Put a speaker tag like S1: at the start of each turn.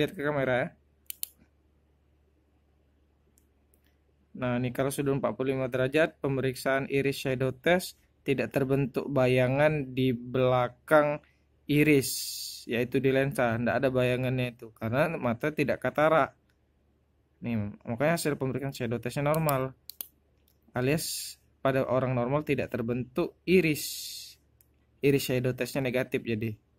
S1: lihat ke kamera ya. Nah, ini kalau sudah 45 derajat, pemeriksaan iris shadow test tidak terbentuk bayangan di belakang iris, yaitu di lensa. Tidak ada bayangannya itu, karena mata tidak katarak. Nih, makanya hasil pemeriksaan shadow testnya normal. Alias pada orang normal tidak terbentuk iris. Iris shadow testnya negatif jadi.